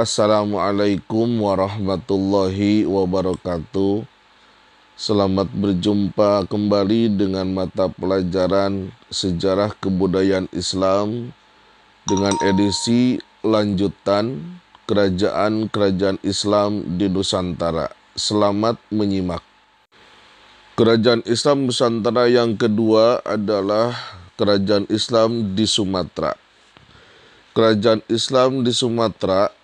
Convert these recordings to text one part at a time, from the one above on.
Assalamualaikum warahmatullahi wabarakatuh. Selamat berjumpa kembali dengan mata pelajaran Sejarah Kebudayaan Islam dengan edisi lanjutan Kerajaan-kerajaan Islam di Nusantara. Selamat menyimak. Kerajaan Islam Nusantara yang kedua adalah Kerajaan Islam di Sumatera. Kerajaan Islam di Sumatera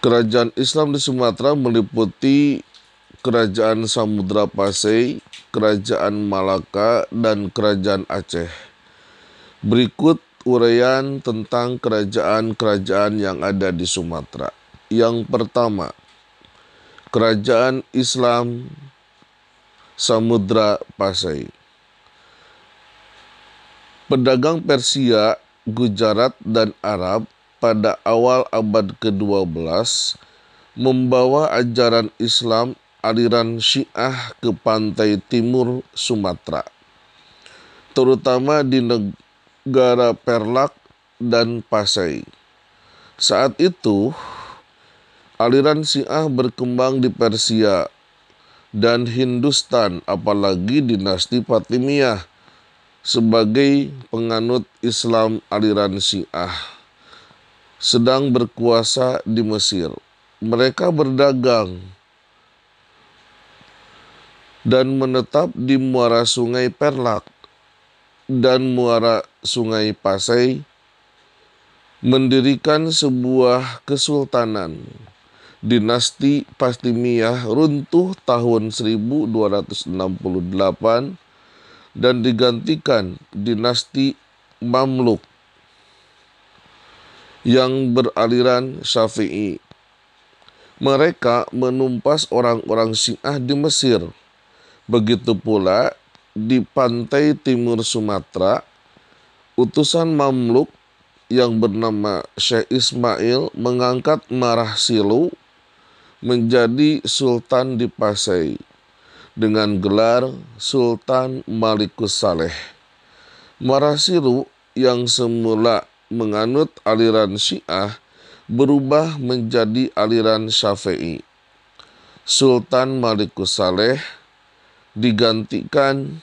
Kerajaan Islam di Sumatera meliputi Kerajaan Samudra Pasai, Kerajaan Malaka, dan Kerajaan Aceh. Berikut uraian tentang kerajaan-kerajaan yang ada di Sumatera. Yang pertama, Kerajaan Islam Samudra Pasai. Pedagang Persia, Gujarat, dan Arab pada awal abad ke-12 membawa ajaran Islam aliran Syiah ke pantai timur Sumatera, terutama di negara Perlak dan Pasai. Saat itu, aliran Syiah berkembang di Persia dan Hindustan, apalagi dinasti Fatimiyah sebagai penganut Islam aliran Syiah sedang berkuasa di Mesir. Mereka berdagang dan menetap di muara sungai Perlak dan muara sungai Pasai, mendirikan sebuah kesultanan. Dinasti Pastimiyah runtuh tahun 1268 dan digantikan dinasti Mamluk yang beraliran Syafi'i. Mereka menumpas orang-orang Syiah di Mesir. Begitu pula di pantai timur Sumatera, utusan Mamluk yang bernama Syekh Ismail mengangkat Silu menjadi sultan di Pasai dengan gelar Sultan Malikus Saleh. Silu yang semula menganut aliran Syiah berubah menjadi aliran Syafi'i. Sultan Malikus Saleh digantikan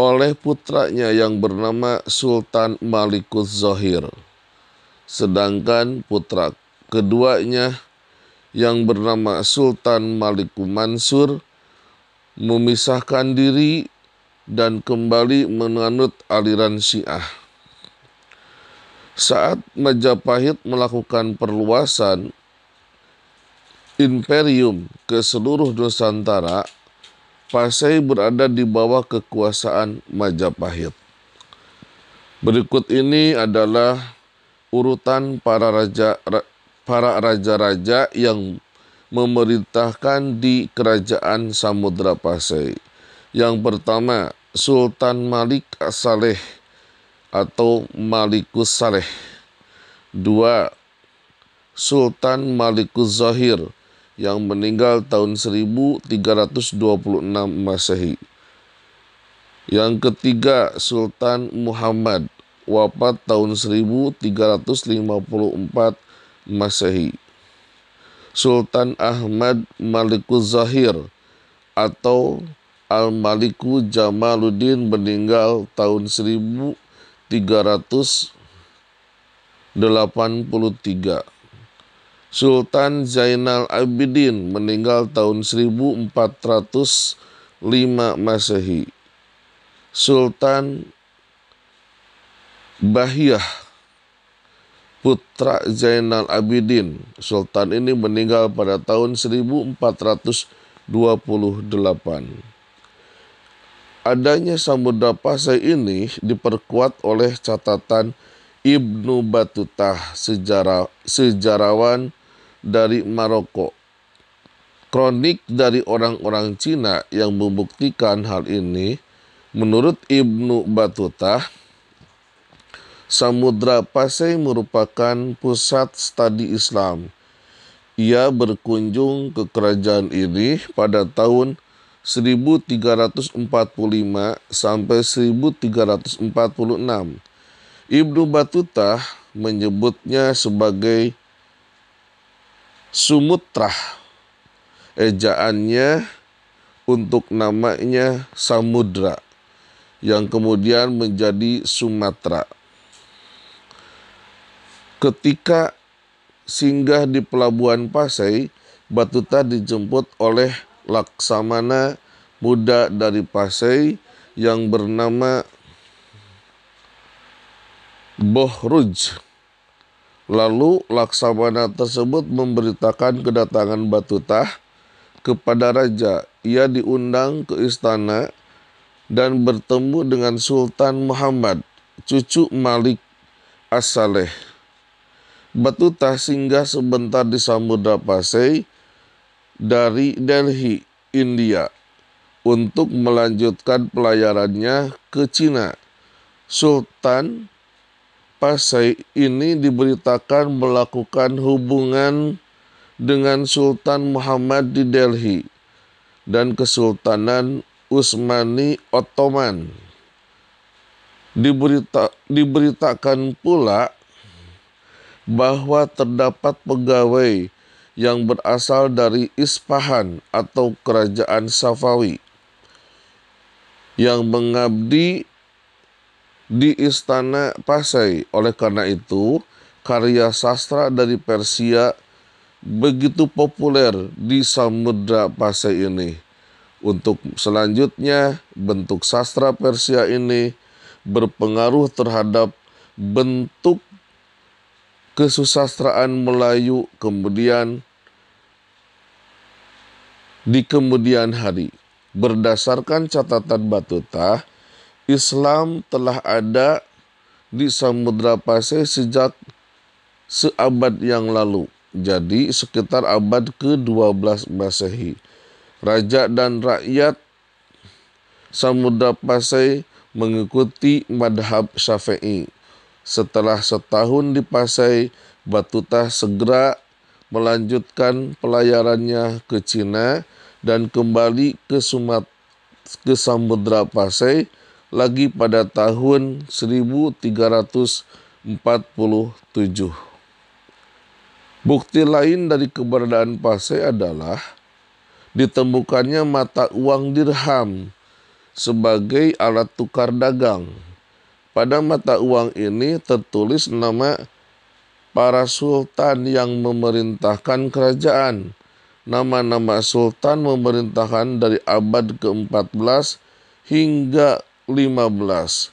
oleh putranya yang bernama Sultan Malikus Zohir. Sedangkan putra keduanya yang bernama Sultan Maliku Mansur memisahkan diri dan kembali menganut aliran Syiah. Saat Majapahit melakukan perluasan imperium ke seluruh Nusantara, Pasai berada di bawah kekuasaan Majapahit. Berikut ini adalah urutan para raja para raja-raja yang memerintahkan di kerajaan Samudra Pasai. Yang pertama, Sultan Malik Saleh atau Malikus Saleh. Dua, Sultan Malikus Zahir yang meninggal tahun 1326 Masehi. Yang ketiga, Sultan Muhammad wafat tahun 1354 Masehi. Sultan Ahmad Malikus Zahir atau Al-Maliku Jamaluddin meninggal tahun 1000 383. Sultan Zainal Abidin meninggal tahun 1405 Masehi. Sultan Bahiyah putra Zainal Abidin. Sultan ini meninggal pada tahun 1428. Adanya samudra pasai ini diperkuat oleh catatan Ibnu Batutah sejarah, sejarawan dari Maroko. Kronik dari orang-orang Cina yang membuktikan hal ini, menurut Ibnu Batutah, Samudra Pasai merupakan pusat studi Islam. Ia berkunjung ke kerajaan ini pada tahun 1345 sampai 1346. Ibnu Batuta menyebutnya sebagai Sumutrah. Ejaannya untuk namanya Samudra yang kemudian menjadi Sumatera. Ketika singgah di pelabuhan Pasai, Batuta dijemput oleh Laksamana muda dari Pasai yang bernama Bohruj. Lalu Laksamana tersebut memberitakan kedatangan Batutah kepada raja. Ia diundang ke istana dan bertemu dengan Sultan Muhammad, cucu Malik As-Saleh. Batutah singgah sebentar di Samudra Pasai dari Delhi, India untuk melanjutkan pelayarannya ke Cina. Sultan Pasai ini diberitakan melakukan hubungan dengan Sultan Muhammad di Delhi dan Kesultanan Utsmani Ottoman. Diberita, diberitakan pula bahwa terdapat pegawai yang berasal dari Ispahan atau kerajaan Safawi yang mengabdi di istana Pasai. Oleh karena itu, karya sastra dari Persia begitu populer di Samudra Pasai ini. Untuk selanjutnya, bentuk sastra Persia ini berpengaruh terhadap bentuk kesusastraan Melayu, kemudian di kemudian hari. Berdasarkan catatan Batuta, Islam telah ada di Samudra Pasir sejak seabad yang lalu. Jadi sekitar abad ke-12 Masehi. Raja dan rakyat Samudra Pasir mengikuti madhab Syafi'i. Setelah setahun di Pasai, Batutah segera melanjutkan pelayarannya ke Cina dan kembali ke Sumat ke Samudra Pasai lagi pada tahun 1347. Bukti lain dari keberadaan Pasai adalah ditemukannya mata uang dirham sebagai alat tukar dagang. Pada mata uang ini tertulis nama para sultan yang memerintahkan kerajaan nama-nama sultan memerintahkan dari abad ke-14 hingga 15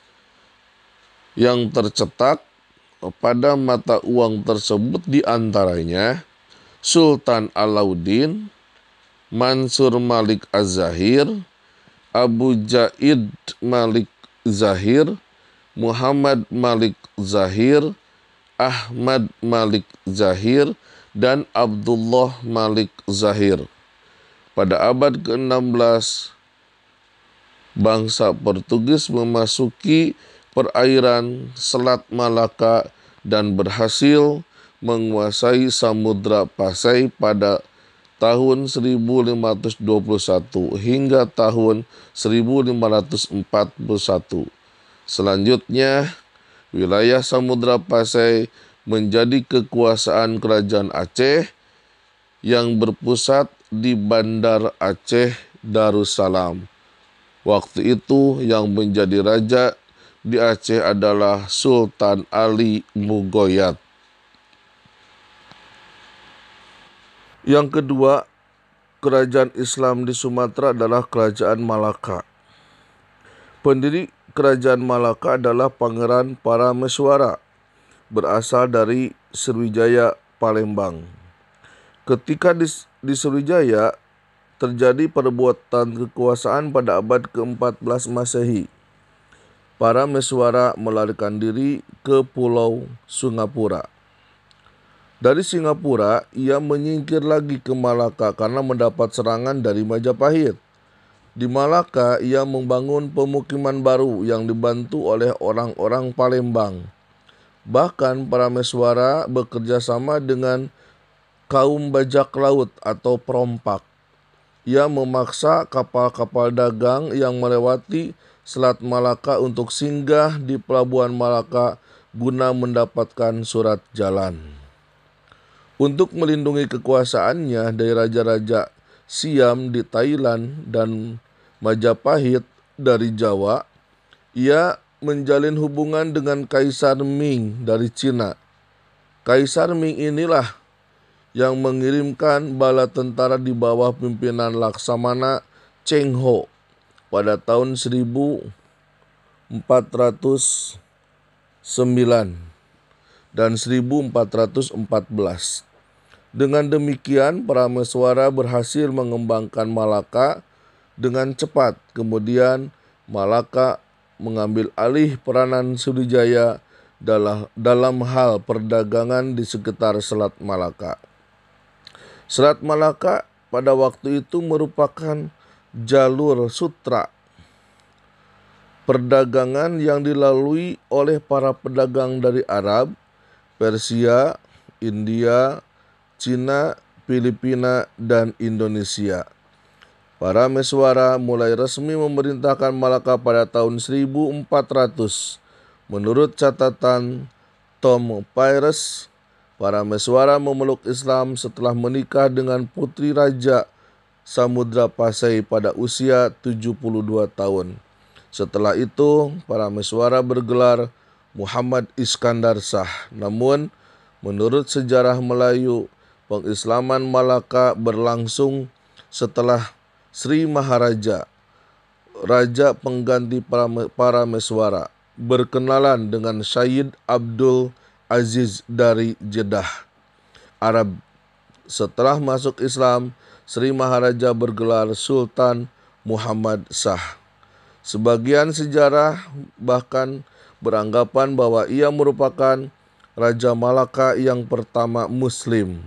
yang tercetak pada mata uang tersebut diantaranya Sultan Alauddin, Mansur Malik Az-Zahir, Abu Jaid Malik Zahir, Muhammad Malik Zahir, Ahmad Malik Zahir, dan Abdullah Malik Zahir. Pada abad ke-16, bangsa Portugis memasuki perairan Selat Malaka dan berhasil menguasai Samudra Pasai pada tahun 1521 hingga tahun 1541. Selanjutnya, wilayah Samudra Pasai menjadi kekuasaan kerajaan Aceh yang berpusat di Bandar Aceh Darussalam. Waktu itu yang menjadi raja di Aceh adalah Sultan Ali Mugoyat. Yang kedua, kerajaan Islam di Sumatera adalah kerajaan Malaka. Pendiri kerajaan Malaka adalah pangeran Parameswara berasal dari Sriwijaya Palembang. Ketika di, di Sriwijaya terjadi perbuatan kekuasaan pada abad ke-14 Masehi. Para meswara melarikan diri ke pulau Singapura. Dari Singapura, ia menyingkir lagi ke Malaka karena mendapat serangan dari Majapahit. Di Malaka, ia membangun pemukiman baru yang dibantu oleh orang-orang Palembang. Bahkan para meswara bekerja sama dengan kaum bajak laut atau perompak Ia memaksa kapal-kapal dagang yang melewati Selat Malaka untuk singgah di pelabuhan Malaka guna mendapatkan surat jalan. Untuk melindungi kekuasaannya dari raja-raja Siam di Thailand dan Majapahit dari Jawa, ia menjalin hubungan dengan Kaisar Ming dari Cina. Kaisar Ming inilah yang mengirimkan bala tentara di bawah pimpinan Laksamana Cheng Ho pada tahun 1409 dan 1414. Dengan demikian, Prameswara berhasil mengembangkan Malaka dengan cepat. Kemudian Malaka mengambil alih peranan Sriwijaya dalam, dalam hal perdagangan di sekitar Selat Malaka. Selat Malaka pada waktu itu merupakan jalur sutra perdagangan yang dilalui oleh para pedagang dari Arab, Persia, India, Cina, Filipina, dan Indonesia. Para Meswara mulai resmi memerintahkan Malaka pada tahun 1400. Menurut catatan Tom Pyrus. para Meswara memeluk Islam setelah menikah dengan putri raja Samudra Pasai pada usia 72 tahun. Setelah itu, para Meswara bergelar Muhammad Iskandar Shah. Namun, menurut sejarah Melayu, pengislaman Malaka berlangsung setelah Sri Maharaja, Raja pengganti para Meswara, berkenalan dengan Syed Abdul Aziz dari Jeddah, Arab. Setelah masuk Islam, Sri Maharaja bergelar Sultan Muhammad Shah. Sebagian sejarah bahkan beranggapan bahwa ia merupakan Raja Malaka yang pertama Muslim.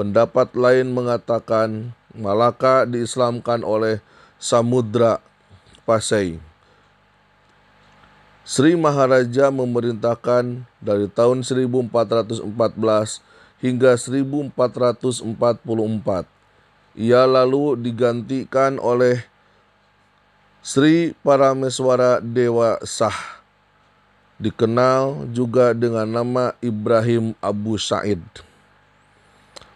Pendapat lain mengatakan Malaka diislamkan oleh Samudra Pasai. Sri Maharaja memerintahkan dari tahun 1414 hingga 1444. Ia lalu digantikan oleh Sri Parameswara Dewa Sah. Dikenal juga dengan nama Ibrahim Abu Said.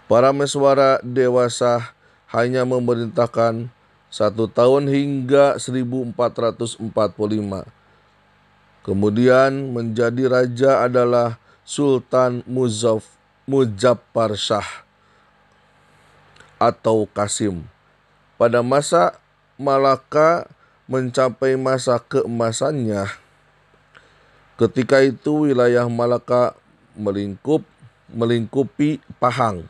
Parameswara Dewa Sah hanya memerintahkan satu tahun hingga 1445. Kemudian menjadi raja adalah Sultan Muzaf, Muzaffar Shah atau Kasim. Pada masa Malaka mencapai masa keemasannya. Ketika itu wilayah Malaka melingkup melingkupi Pahang,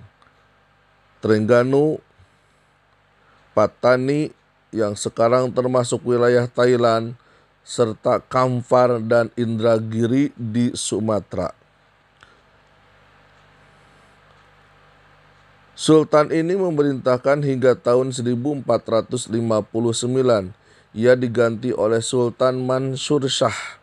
Terengganu. Patani yang sekarang termasuk wilayah Thailand, serta Kamfar dan Indragiri di Sumatera. Sultan ini memerintahkan hingga tahun 1459. Ia diganti oleh Sultan Mansur Shah.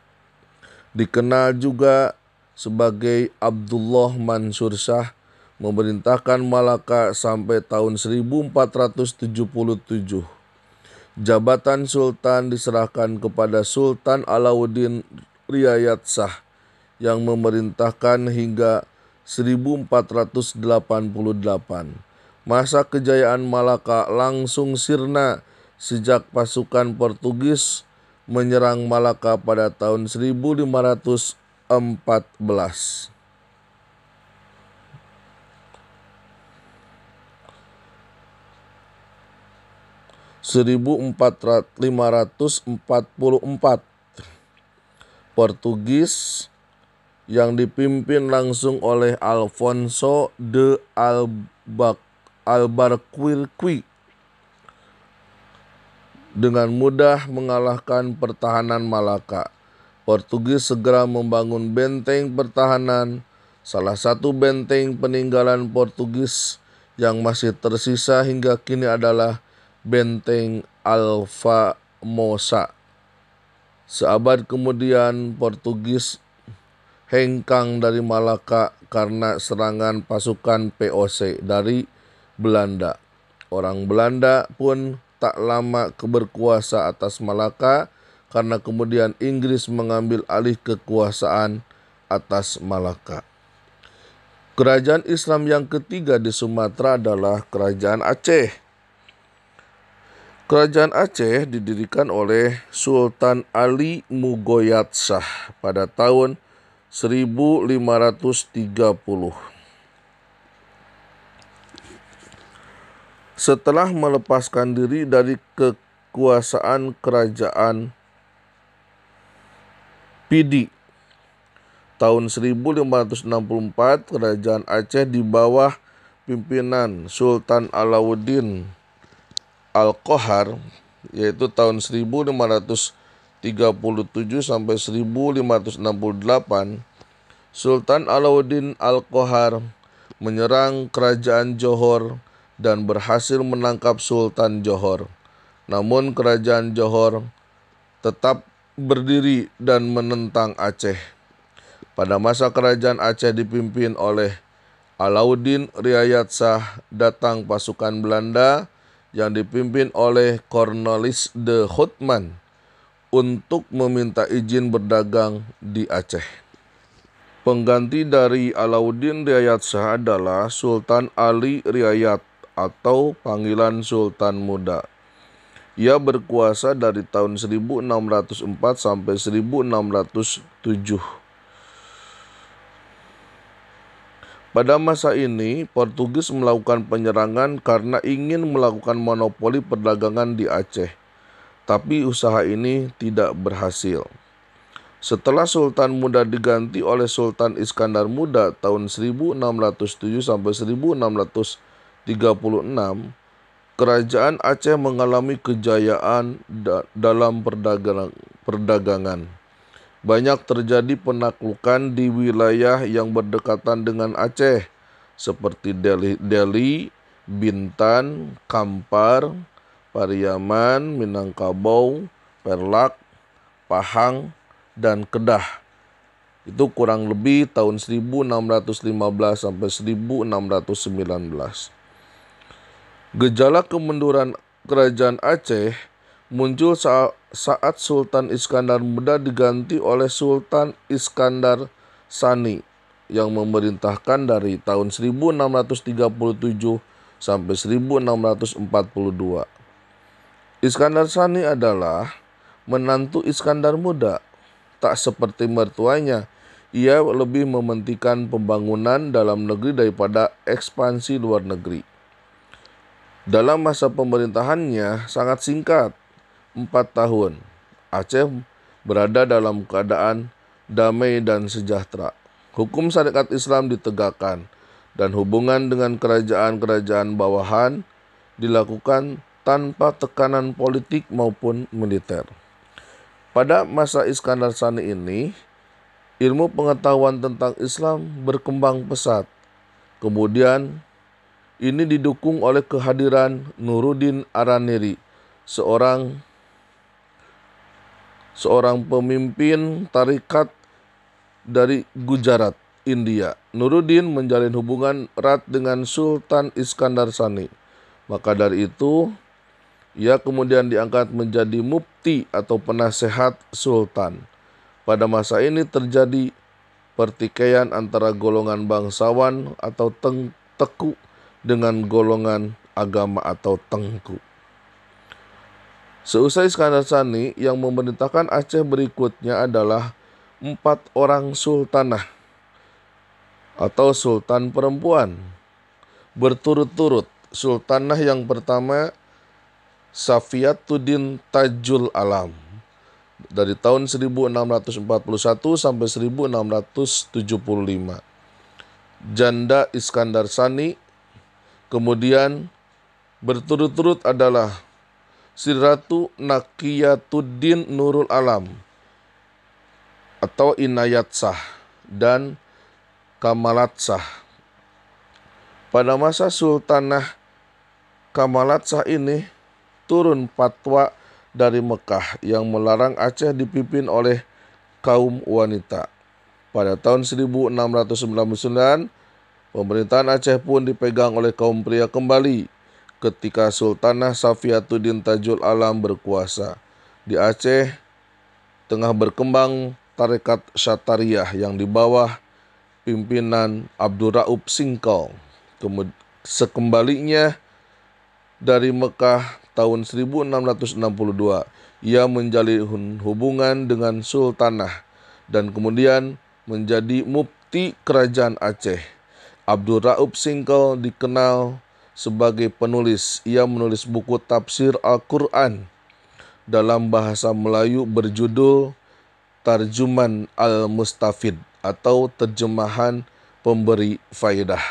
Dikenal juga sebagai Abdullah Mansur Shah memerintahkan Malaka sampai tahun 1477. Jabatan sultan diserahkan kepada Sultan Alauddin Riayat Shah yang memerintahkan hingga 1488. Masa kejayaan Malaka langsung sirna sejak pasukan Portugis menyerang Malaka pada tahun 1514. 1544 Portugis yang dipimpin langsung oleh Alfonso de Alba dengan mudah mengalahkan pertahanan Malaka. Portugis segera membangun benteng pertahanan, salah satu benteng peninggalan Portugis yang masih tersisa hingga kini adalah benteng Alfa Mosa. Seabad kemudian Portugis hengkang dari Malaka karena serangan pasukan POC dari Belanda. Orang Belanda pun tak lama berkuasa atas Malaka karena kemudian Inggris mengambil alih kekuasaan atas Malaka. Kerajaan Islam yang ketiga di Sumatera adalah Kerajaan Aceh Kerajaan Aceh didirikan oleh Sultan Ali Shah pada tahun 1530. Setelah melepaskan diri dari kekuasaan kerajaan Pidi tahun 1564 kerajaan Aceh di bawah pimpinan Sultan Alauddin Al-Qahar yaitu tahun 1537 sampai 1568 Sultan Alauddin Al-Qahar menyerang kerajaan Johor dan berhasil menangkap Sultan Johor. Namun kerajaan Johor tetap berdiri dan menentang Aceh. Pada masa kerajaan Aceh dipimpin oleh Alauddin Riayat Shah datang pasukan Belanda yang dipimpin oleh Cornelis de Houtman untuk meminta izin berdagang di Aceh. Pengganti dari Alauddin Riayat Shah adalah Sultan Ali Riayat atau panggilan Sultan Muda. Ia berkuasa dari tahun 1604 sampai 1607. Pada masa ini, Portugis melakukan penyerangan karena ingin melakukan monopoli perdagangan di Aceh, tapi usaha ini tidak berhasil. Setelah Sultan Muda diganti oleh Sultan Iskandar Muda tahun 1607 sampai 1636, kerajaan Aceh mengalami kejayaan dalam perdagangan banyak terjadi penaklukan di wilayah yang berdekatan dengan Aceh seperti Delhi, Delhi Bintan, Kampar, Pariaman, Minangkabau, Perlak, Pahang, dan Kedah. Itu kurang lebih tahun 1615 sampai 1619. Gejala kemunduran kerajaan Aceh muncul saat saat Sultan Iskandar Muda diganti oleh Sultan Iskandar Sani yang memerintahkan dari tahun 1637 sampai 1642. Iskandar Sani adalah menantu Iskandar Muda. Tak seperti mertuanya, ia lebih mementingkan pembangunan dalam negeri daripada ekspansi luar negeri. Dalam masa pemerintahannya sangat singkat, empat tahun. Aceh berada dalam keadaan damai dan sejahtera. Hukum syariat Islam ditegakkan dan hubungan dengan kerajaan-kerajaan bawahan dilakukan tanpa tekanan politik maupun militer. Pada masa Iskandar Sani ini, ilmu pengetahuan tentang Islam berkembang pesat. Kemudian, ini didukung oleh kehadiran Nuruddin Araniri, seorang seorang pemimpin tarikat dari Gujarat, India. Nuruddin menjalin hubungan erat dengan Sultan Iskandar Sani. Maka dari itu, ia kemudian diangkat menjadi mufti atau penasehat sultan. Pada masa ini terjadi pertikaian antara golongan bangsawan atau teng teku dengan golongan agama atau tengku. Seusai Sani yang memerintahkan Aceh berikutnya adalah empat orang sultanah atau sultan perempuan berturut-turut. Sultanah yang pertama Safiatuddin Tajul Alam dari tahun 1641 sampai 1675. Janda Iskandar Sani kemudian berturut-turut adalah Siratu Nakiyatuddin Nurul Alam atau Inayat Sah dan Kamalat Sah. Pada masa Sultanah Kamalat Sah ini turun Patwa dari Mekah yang melarang Aceh dipimpin oleh kaum wanita. Pada tahun 1699, pemerintahan Aceh pun dipegang oleh kaum pria kembali ketika Sultanah Safiatuddin Tajul Alam berkuasa. Di Aceh tengah berkembang tarekat Syatariah yang di bawah pimpinan Abdurraub kemudian Sekembalinya dari Mekah tahun 1662, ia menjalin hubungan dengan Sultanah dan kemudian menjadi mufti kerajaan Aceh. Abdurraub Singkol dikenal sebagai penulis. Ia menulis buku tafsir Al-Quran dalam bahasa Melayu berjudul Tarjuman Al-Mustafid atau terjemahan pemberi faidah.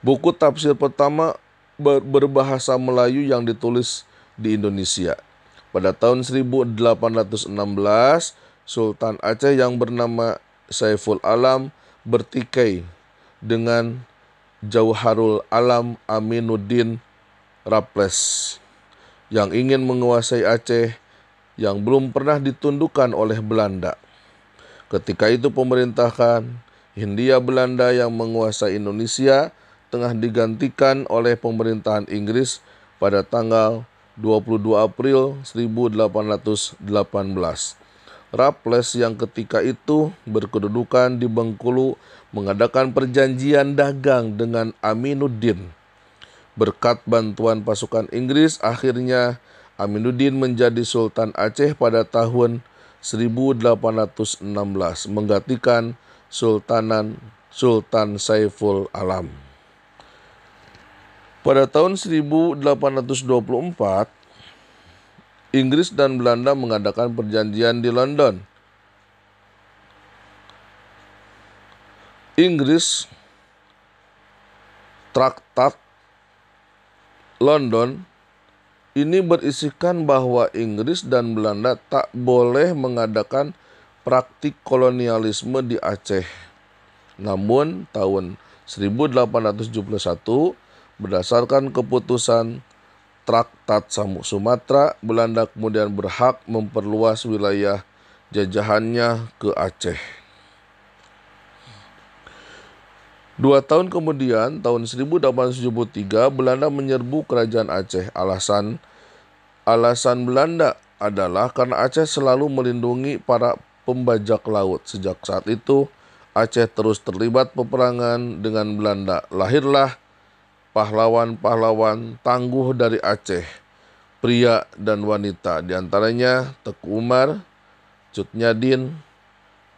Buku tafsir pertama berbahasa Melayu yang ditulis di Indonesia. Pada tahun 1816, Sultan Aceh yang bernama Saiful Alam bertikai dengan Jauharul Alam Aminuddin Raples yang ingin menguasai Aceh yang belum pernah ditundukkan oleh Belanda. Ketika itu pemerintahan Hindia Belanda yang menguasai Indonesia tengah digantikan oleh pemerintahan Inggris pada tanggal 22 April 1818. Raples yang ketika itu berkedudukan di Bengkulu mengadakan perjanjian dagang dengan Aminuddin. Berkat bantuan pasukan Inggris, akhirnya Aminuddin menjadi Sultan Aceh pada tahun 1816, menggantikan Sultanan Sultan Saiful Alam. Pada tahun 1824, Inggris dan Belanda mengadakan perjanjian di London – Inggris Traktat London ini berisikan bahwa Inggris dan Belanda tak boleh mengadakan praktik kolonialisme di Aceh. Namun tahun 1871 berdasarkan keputusan Traktat Sumatera, Belanda kemudian berhak memperluas wilayah jajahannya ke Aceh. Dua tahun kemudian, tahun 1873, Belanda menyerbu kerajaan Aceh. Alasan alasan Belanda adalah karena Aceh selalu melindungi para pembajak laut. Sejak saat itu, Aceh terus terlibat peperangan dengan Belanda. Lahirlah pahlawan-pahlawan tangguh dari Aceh, pria dan wanita, diantaranya Teku Umar, Cut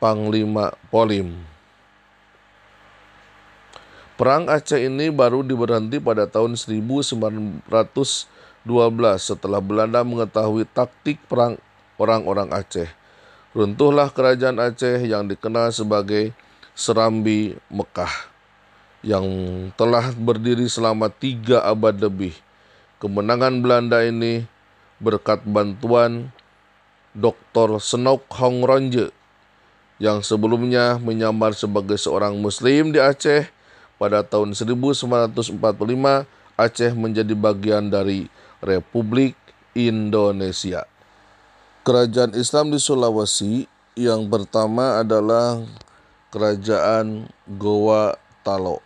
Panglima Polim. Perang Aceh ini baru diberhenti pada tahun 1912 setelah Belanda mengetahui taktik perang orang-orang Aceh. Runtuhlah kerajaan Aceh yang dikenal sebagai Serambi Mekah yang telah berdiri selama tiga abad lebih. Kemenangan Belanda ini berkat bantuan Dr. Senok Hong Hongronje yang sebelumnya menyamar sebagai seorang muslim di Aceh pada tahun 1945 Aceh menjadi bagian dari Republik Indonesia. Kerajaan Islam di Sulawesi yang pertama adalah Kerajaan Goa Talo.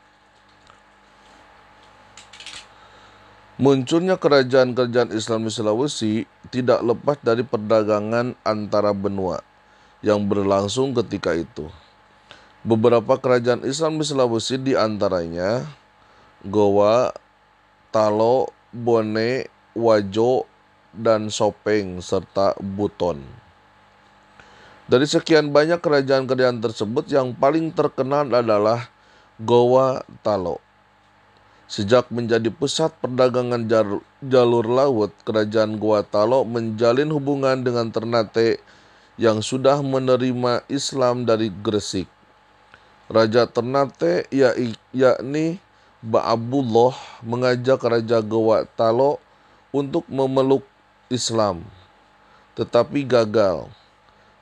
Munculnya kerajaan-kerajaan Islam di Sulawesi tidak lepas dari perdagangan antara benua yang berlangsung ketika itu. Beberapa kerajaan Islam di Sulawesi di antaranya Goa, Talo, Bone, Wajo, dan Sopeng serta Buton. Dari sekian banyak kerajaan-kerajaan tersebut yang paling terkenal adalah Goa Talo. Sejak menjadi pusat perdagangan jalur laut, kerajaan Goa Talo menjalin hubungan dengan Ternate yang sudah menerima Islam dari Gresik. Raja Ternate ya yakni yakni Abdullah mengajak Raja Tallo untuk memeluk Islam tetapi gagal.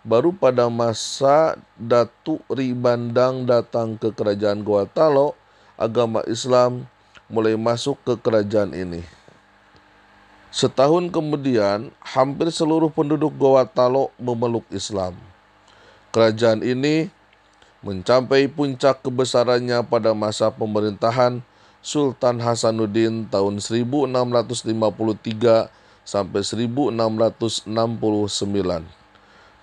Baru pada masa Datu Ribandang datang ke kerajaan Gowatalo, agama Islam mulai masuk ke kerajaan ini. Setahun kemudian, hampir seluruh penduduk Gowatalo memeluk Islam. Kerajaan ini mencapai puncak kebesarannya pada masa pemerintahan Sultan Hasanuddin tahun 1653 sampai 1669.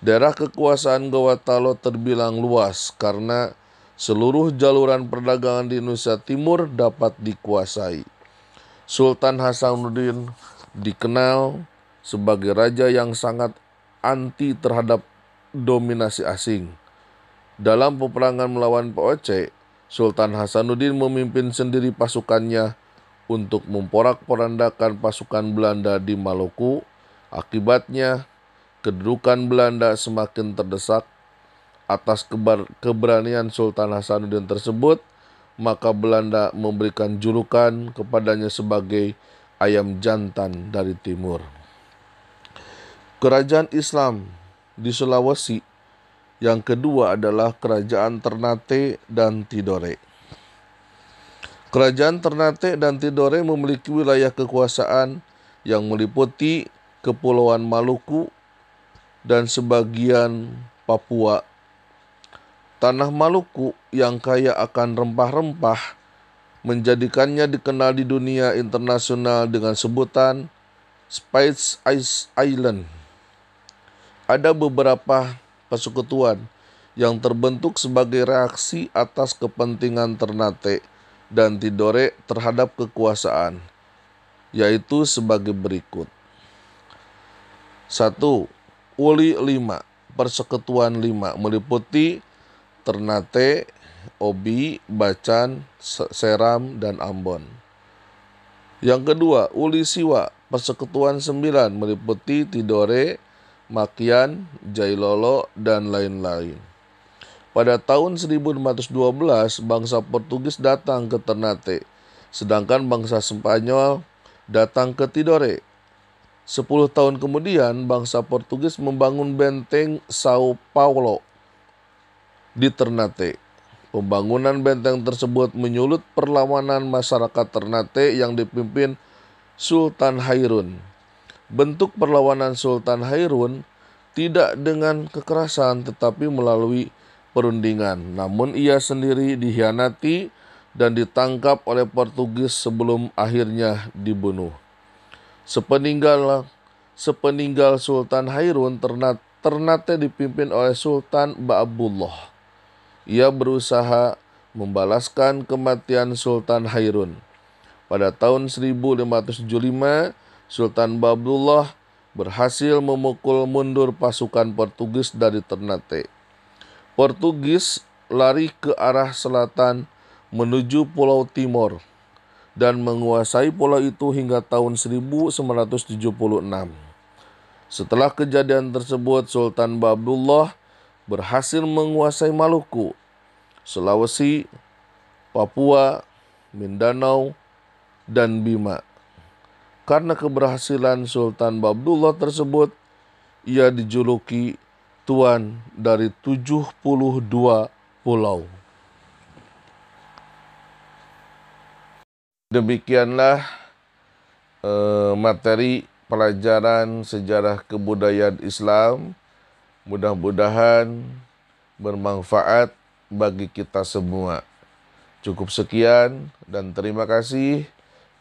Daerah kekuasaan Gowatalo terbilang luas karena seluruh jaluran perdagangan di Indonesia Timur dapat dikuasai. Sultan Hasanuddin dikenal sebagai raja yang sangat anti terhadap dominasi asing. Dalam peperangan melawan POC, Sultan Hasanuddin memimpin sendiri pasukannya untuk memporak-porandakan pasukan Belanda di Maluku. Akibatnya, kedudukan Belanda semakin terdesak. Atas keberanian Sultan Hasanuddin tersebut, maka Belanda memberikan julukan kepadanya sebagai ayam jantan dari timur. Kerajaan Islam di Sulawesi yang kedua adalah Kerajaan Ternate dan Tidore. Kerajaan Ternate dan Tidore memiliki wilayah kekuasaan yang meliputi Kepulauan Maluku dan sebagian Papua. Tanah Maluku yang kaya akan rempah-rempah menjadikannya dikenal di dunia internasional dengan sebutan Spice Ice Island. Ada beberapa persekutuan yang terbentuk sebagai reaksi atas kepentingan Ternate dan Tidore terhadap kekuasaan, yaitu sebagai berikut. 1. Uli 5, Persekutuan 5 meliputi Ternate, Obi, Bacan, Seram, dan Ambon. Yang kedua, Uli Siwa, Persekutuan 9 meliputi Tidore, Makian, Jailolo, dan lain-lain. Pada tahun 1512, bangsa Portugis datang ke Ternate, sedangkan bangsa Spanyol datang ke Tidore. Sepuluh tahun kemudian, bangsa Portugis membangun benteng Sao Paulo di Ternate. Pembangunan benteng tersebut menyulut perlawanan masyarakat Ternate yang dipimpin Sultan Hairun. Bentuk perlawanan Sultan Hairun tidak dengan kekerasan tetapi melalui perundingan. Namun ia sendiri dihianati dan ditangkap oleh Portugis sebelum akhirnya dibunuh. Sepeninggal sepeninggal Sultan Hairun Ternate, Ternate dipimpin oleh Sultan Ba'abullah. Ia berusaha membalaskan kematian Sultan Hairun. Pada tahun 1575, Sultan Babdullah berhasil memukul mundur pasukan Portugis dari Ternate. Portugis lari ke arah selatan menuju Pulau Timor dan menguasai pulau itu hingga tahun 1976. Setelah kejadian tersebut, Sultan Babdullah berhasil menguasai Maluku, Sulawesi, Papua, Mindanao, dan Bima. Karena keberhasilan Sultan Babdullah tersebut, ia dijuluki tuan dari 72 pulau. Demikianlah eh, materi pelajaran sejarah kebudayaan Islam. Mudah-mudahan bermanfaat bagi kita semua. Cukup sekian dan terima kasih.